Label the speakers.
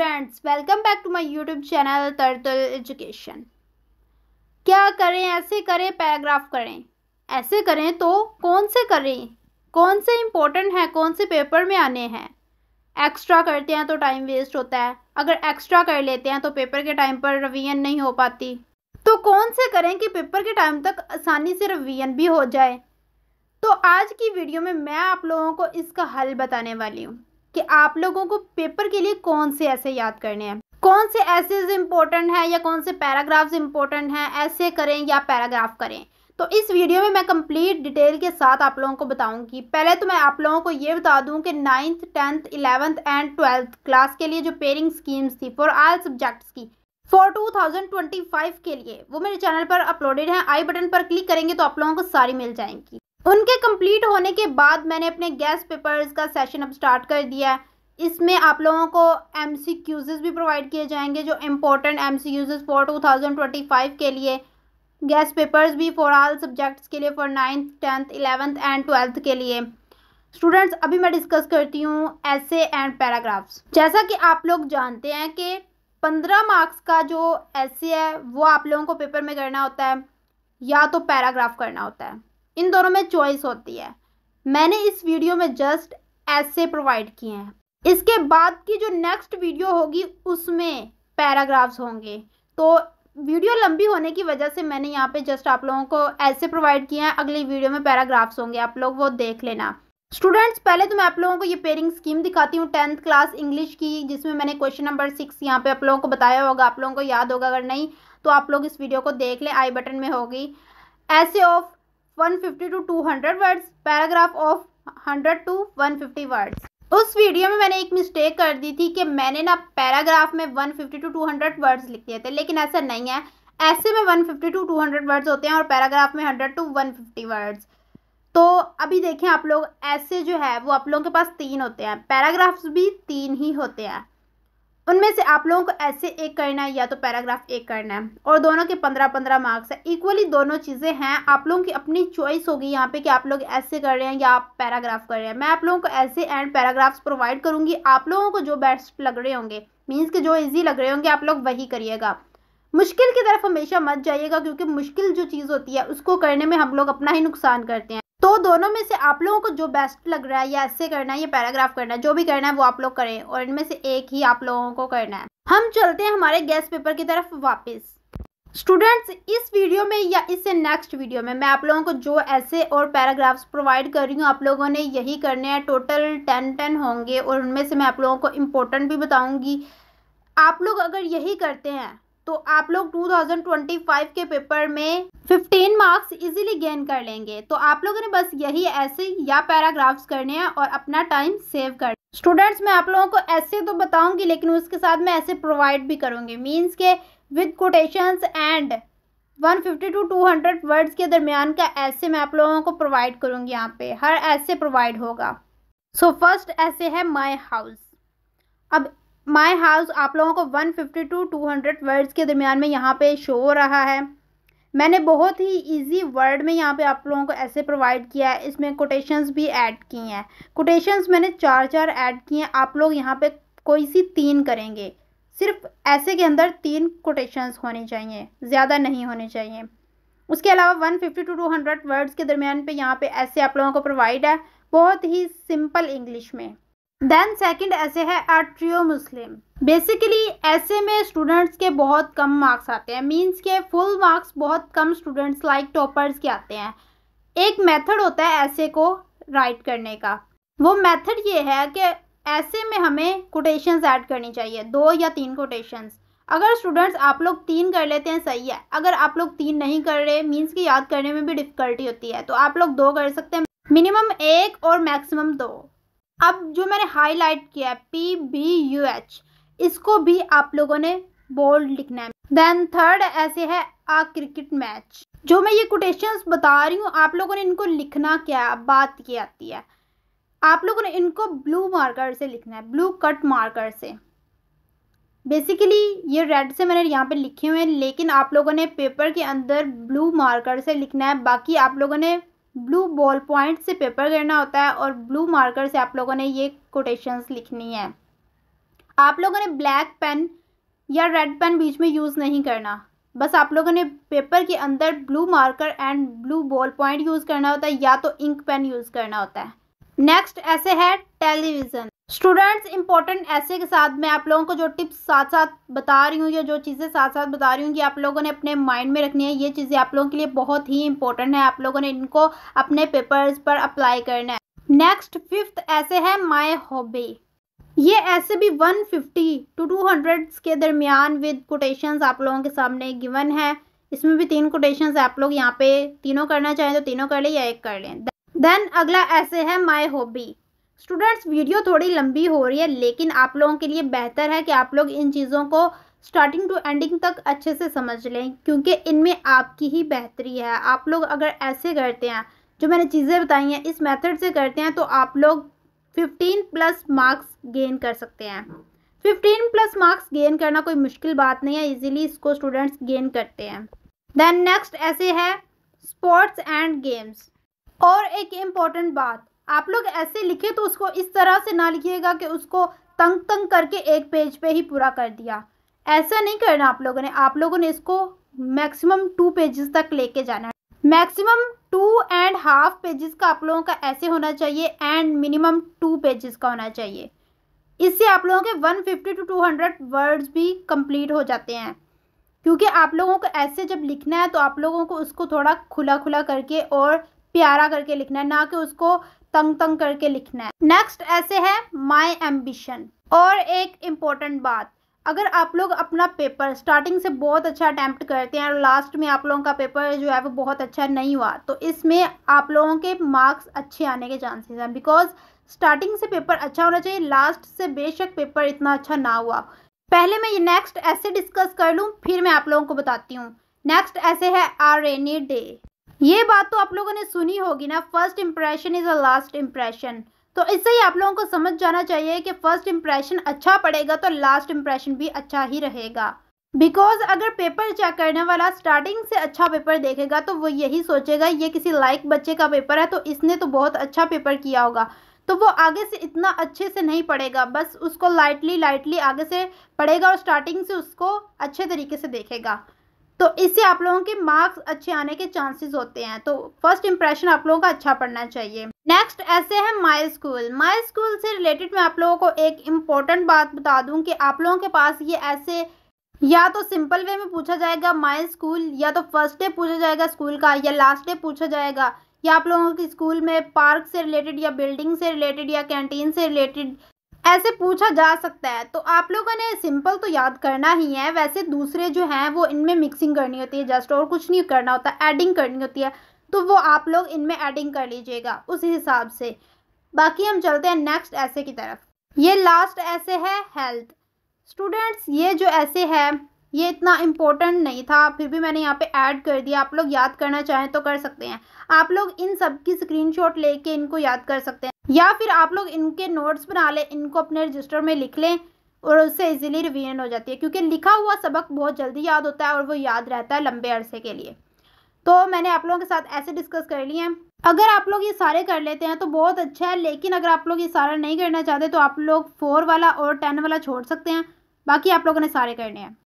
Speaker 1: students welcome back to my YouTube channel तरतल education क्या करें ऐसे करें पैराग्राफ करें ऐसे करें तो कौन से करें कौन से इम्पोर्टेंट हैं कौन से पेपर में आने हैं एक्स्ट्रा करते हैं तो टाइम वेस्ट होता है अगर एक्स्ट्रा कर लेते हैं तो पेपर के टाइम पर रिवीजन नहीं हो पाती तो कौन से करें कि पेपर के टाइम तक आसानी से रिवीजन भी हो जाए तो आज की वीडियो में मैं आप लोगों को इसका हल बताने वाली हूँ कि आप लोगों को पेपर के लिए कौन से ऐसे याद करने हैं कौन से ऐसेज इम्पोर्टेंट हैं या कौन से पैराग्राफ्स इम्पोर्टेंट हैं ऐसे करें या पैराग्राफ करें तो इस वीडियो में मैं कंप्लीट डिटेल के साथ आप लोगों को बताऊंगी पहले तो मैं आप लोगों को ये बता दूं कि ninth tenth eleventh and twelfth class के लिए जो पेयरिंग स्कीम्स थी फॉर आल सब्जेक्ट्स की फॉर 2025 के लिए वो मेरे चैनल पर अपलोडेड हैं आई बटन पर क्लिक करेंगे तो आप लोगों को सारी मिल जाएंगी उनके कंप्लीट होने के बाद मैंने अपने गैस पेपर्स का सेशन अब स्टार्ट कर दिया है इसमें आप लोगों को एम सी भी प्रोवाइड किए जाएंगे जो important M C Qs for two thousand twenty five के लिए गैस पेपर्स भी फॉर आल सब्जेक्ट्स के लिए for ninth tenth eleventh and twelfth के लिए स्टूडेंट्स अभी मैं डिस्कस करती हूँ ऐसे एंड पैराग्राफ्स जैसा कि आप लोग जानते हैं कि पंद्रह मार्क्स का जो ऐसे है वो आप लोगों को पेपर में करना होता है या तो पैराग्राफ करना होता है इन दोनों में चॉइस होती है मैंने इस वीडियो में जस्ट ऐसे प्रोवाइड किए हैं इसके बाद की जो नेक्स्ट वीडियो होगी उसमें पैराग्राफ्स होंगे तो वीडियो लंबी होने की वजह से मैंने यहाँ पे जस्ट आप लोगों को ऐसे प्रोवाइड किए हैं अगली वीडियो में पैराग्राफ्स होंगे आप लोग वो देख लेना स्टूडेंट्स पहले तो मैं आप लोगों को ये पेयरिंग स्कीम दिखाती हूँ टेंथ क्लास इंग्लिश की जिसमें मैंने क्वेश्चन नंबर सिक्स यहाँ पे आप लोगों को बताया होगा आप लोगों को याद होगा अगर नहीं तो आप लोग इस वीडियो को देख लें आई बटन में होगी essay of 150 to 200 words paragraph of 100 to 150 words उस वीडियो में मैंने एक मिस्टेक कर दी थी कि मैंने ना पैराग्राफ में 150 टू 200 वर्ड्स लिख दिए थे लेकिन ऐसा नहीं है ऐसे में 150 टू 200 वर्ड्स होते हैं और पैराग्राफ में 100 टू 150 वर्ड्स तो अभी देखें आप लोग ऐसे जो है वो आप लोगों के पास तीन होते हैं पैराग्राफ्स भी तीन ही होते हैं उनमें से आप लोगों को ऐसे एक करना है या तो पैराग्राफ एक करना है और दोनों के पंद्रह पंद्रह मार्क्स है इक्वली दोनों चीज़ें हैं आप लोगों की अपनी चॉइस होगी यहाँ पे कि आप लोग ऐसे कर रहे हैं या आप पैराग्राफ कर रहे हैं मैं आप लोगों को ऐसे एंड पैराग्राफ्स प्रोवाइड करूँगी आप लोगों को जो बेस्ट लग रहे होंगे मीन्स के जो ईजी लग रहे होंगे आप लोग वही करिएगा मुश्किल की तरफ हमेशा मत जाइएगा क्योंकि मुश्किल जो चीज़ होती है उसको करने में हम लोग अपना ही नुकसान करते हैं दोनों में से आप लोगों को जो बेस्ट लग रहा है या ऐसे करना है या पैराग्राफ करना है जो भी करना है वो आप लोग करें और इनमें से एक ही आप लोगों को करना है हम चलते हैं हमारे गेस्ट पेपर की तरफ वापस स्टूडेंट्स इस वीडियो में या इससे नेक्स्ट वीडियो में मैं आप लोगों को जो ऐसे और पैराग्राफ्स प्रोवाइड कर रही हूँ आप लोगों ने यही करने हैं टोटल टेन टेन होंगे और उनमें से मैं आप लोगों को इम्पोर्टेंट भी बताऊँगी आप लोग अगर यही करते हैं तो आप लोग 2025 के पेपर में 15 मार्क्स इजीली गेन कर लेंगे तो आप लोगों ने बस यही ऐसे या पैराग्राफ्स करने हैं और अपना टाइम सेव कर स्टूडेंट्स मैं आप लोगों को ऐसे तो बताऊंगी लेकिन उसके साथ मैं ऐसे प्रोवाइड भी करूंगी मींस के with quotations and 150 to 200 words के दरमियान का ऐसे मैं आप लोगों को प्रोवाइड करूंगी यहाँ पे हर ऐसे प्रोवाइड होगा सो फर्स्ट ऐसे है माई हाउस अब माई हाउस आप लोगों को 150 टू हंड्रेड वर्ड्स के दरमियान में यहाँ पे शो हो रहा है मैंने बहुत ही इजी वर्ड में यहाँ पे आप लोगों को ऐसे प्रोवाइड किया है इसमें कोटेशंस भी ऐड किए हैं कोटेशंस मैंने चार चार ऐड किए हैं आप लोग यहाँ पे कोई सी तीन करेंगे सिर्फ ऐसे के अंदर तीन कोटेशंस होने चाहिए ज़्यादा नहीं होने चाहिए उसके अलावा one fifty two hundred words के दरमियान पर यहाँ पर ऐसे आप लोगों को प्रोवाइड है बहुत ही सिंपल इंग्लिश में देन सेकंड ऐसे है आर्ट्रियो मुस्लिम बेसिकली ऐसे में स्टूडेंट्स के बहुत कम मार्क्स आते हैं मींस के फुल मार्क्स बहुत कम स्टूडेंट्स लाइक टॉपर्स के आते हैं एक मेथड होता है ऐसे को राइट करने का वो मेथड ये है कि ऐसे में हमें कोटेशंस ऐड करनी चाहिए दो या तीन कोटेशंस अगर स्टूडेंट्स आप लोग तीन कर लेते हैं सही है अगर आप लोग तीन नहीं कर रहे मीन्स की याद करने में भी डिफ़िकल्टी होती है तो आप लोग दो कर सकते हैं मिनिमम एक और मैक्सिमम दो अब जो मैंने हाईलाइट किया है पी बी यू एच इसको भी आप लोगों ने बोल्ड लिखना है देन थर्ड ऐसे है आ क्रिकेट मैच जो मैं ये कोटेशन बता रही हूँ आप लोगों ने इनको लिखना क्या है बात की आती है आप लोगों ने इनको ब्लू मार्कर से लिखना है ब्लू कट मार्कर से बेसिकली ये रेड से मैंने यहाँ पे लिखे हुए हैं लेकिन आप लोगों ने पेपर के अंदर ब्लू मार्कर से लिखना है बाकी आप लोगों ने ब्लू बॉल पॉइंट से पेपर करना होता है और ब्लू मार्कर से आप लोगों ने ये कोटेशंस लिखनी है आप लोगों ने ब्लैक पेन या रेड पेन बीच में यूज़ नहीं करना बस आप लोगों ने पेपर के अंदर blue marker and blue ball point use करना होता है या तो इंक पेन यूज़ करना होता है नेक्स्ट ऐसे है टेलीविज़न स्टूडेंट्स इंपॉर्टेंट ऐसे के साथ मैं आप लोगों को जो टिप्स साथ साथ बता रही हूँ या जो चीज़ें साथ साथ बता रही हूँ कि आप लोगों ने अपने माइंड में रखनी है ये चीज़ें आप लोगों के लिए बहुत ही इंपॉर्टेंट है आप लोगों ने इनको अपने पेपर्स पर अप्लाई करना है नेक्स्ट फिफ्थ ऐसे है माई हॉबी ये ऐसे भी 150 टू 200 के दरमियान विद कोटेशंस आप लोगों के सामने गिवन है इसमें भी तीन कोटेशंस आप लोग यहाँ पे तीनों करना चाहें तो तीनों कर लें या एक कर लें देन अगला ऐसे है माई हॉबी स्टूडेंट्स वीडियो थोड़ी लंबी हो रही है लेकिन आप लोगों के लिए बेहतर है कि आप लोग इन चीज़ों को स्टार्टिंग टू एंडिंग तक अच्छे से समझ लें क्योंकि इनमें आपकी ही बेहतरी है आप लोग अगर ऐसे करते हैं जो मैंने चीज़ें बताई हैं इस मेथड से करते हैं तो आप लोग 15 प्लस मार्क्स गेन कर सकते हैं 15 प्लस मार्क्स गेन करना कोई मुश्किल बात नहीं है इजीली इसको स्टूडेंट्स गेन करते हैं देन नेक्स्ट ऐसे है स्पोर्ट्स एंड गेम्स और एक इम्पॉर्टेंट बात आप लोग ऐसे लिखे तो उसको इस तरह से ना लिखिएगा कि उसको तंग तंग करके एक पेज पे ही पूरा कर दिया ऐसा नहीं करना आप लोगों ने आप लोगों ने इसको मैक्सिमम टू पेजेस तक लेके जाना है maximum two and half pages का आप लोगों का ऐसे होना चाहिए एंड मिनिमम टू पेजेस का होना चाहिए इससे आप लोगों के 150 टू 200 वर्ड्स भी कंप्लीट हो जाते हैं क्योंकि आप लोगों को ऐसे जब लिखना है तो आप लोगों को उसको थोड़ा खुला खुला करके और प्यारा करके लिखना है ना कि उसको तंग तंग करके लिखना है नेक्स्ट ऐसे है माई एम्बिशन और एक इम्पोर्टेंट बात अगर आप लोग अपना पेपर स्टार्टिंग से बहुत अच्छा अटैम्प्ट करते हैं और लास्ट में आप लोगों का पेपर जो है वो बहुत अच्छा नहीं हुआ तो इसमें आप लोगों के मार्क्स अच्छे आने के चांसेस हैं बिकॉज स्टार्टिंग से पेपर अच्छा होना चाहिए लास्ट से बेशक पेपर इतना अच्छा ना हुआ पहले मैं ये नेक्स्ट ऐसे डिस्कस कर लूँ फिर मैं आप लोगों को बताती हूँ नेक्स्ट ऐसे है आर रेनी डे ये बात तो आप लोगों ने सुनी होगी ना first impression is a last impression तो इससे ही आप लोगों को समझ जाना चाहिए कि फर्स्ट इम्प्रेशन अच्छा पड़ेगा तो लास्ट इम्प्रेशन भी अच्छा ही रहेगा बिकॉज अगर पेपर चेक करने वाला स्टार्टिंग से अच्छा पेपर देखेगा तो वो यही सोचेगा ये किसी लाइक बच्चे का पेपर है तो इसने तो बहुत अच्छा पेपर किया होगा तो वो आगे से इतना अच्छे से नहीं पढ़ेगा बस उसको लाइटली लाइटली आगे से पढ़ेगा और स्टार्टिंग से उसको अच्छे तरीके से देखेगा तो इससे आप लोगों के मार्क्स अच्छे आने के चांसेस होते हैं तो फर्स्ट इंप्रेशन आप लोगों का अच्छा पड़ना चाहिए नेक्स्ट ऐसे है माई स्कूल माई स्कूल से रिलेटेड मैं आप लोगों को एक इम्पोर्टेंट बात बता दूं कि आप लोगों के पास ये ऐसे या तो सिंपल वे में पूछा जाएगा माई स्कूल या तो फर्स्ट डे पूछा जाएगा स्कूल का या लास्ट डे पूछा जाएगा या आप लोगों की स्कूल में पार्क से रिलेटेड या बिल्डिंग से रिलेटेड या कैंटीन से रिलेटेड ऐसे पूछा जा सकता है तो आप लोगों ने सिंपल तो याद करना ही है वैसे दूसरे जो हैं वो इनमें मिक्सिंग करनी होती है जस्ट और कुछ नहीं करना होता एडिंग करनी होती है तो वो आप लोग इनमें एडिंग कर लीजिएगा उस हिसाब से बाकी हम चलते हैं नेक्स्ट ऐसे की तरफ ये लास्ट ऐसे है हेल्थ स्टूडेंट्स ये जो ऐसे है ये इतना इम्पोर्टेंट नहीं था फिर भी मैंने यहाँ पे ऐड कर दिया आप लोग याद करना चाहें तो कर सकते हैं आप लोग इन सब की स्क्रीनशॉट लेके इनको याद कर सकते हैं या फिर आप लोग इनके नोट्स बना लें इनको अपने रजिस्टर में लिख लें और उससे इजीली रिवीजन हो जाती है क्योंकि लिखा हुआ सबक बहुत जल्दी याद होता है और वो याद रहता है लंबे अरसे के लिए तो मैंने आप लोगों के साथ ऐसे डिस्कस कर लिए हैं अगर आप लोग ये सारे कर लेते हैं तो बहुत अच्छा है लेकिन अगर आप लोग ये सारा नहीं करना चाहते तो आप लोग फोर वाला और टेन वाला छोड़ सकते हैं बाकी आप लोगों ने सारे करने हैं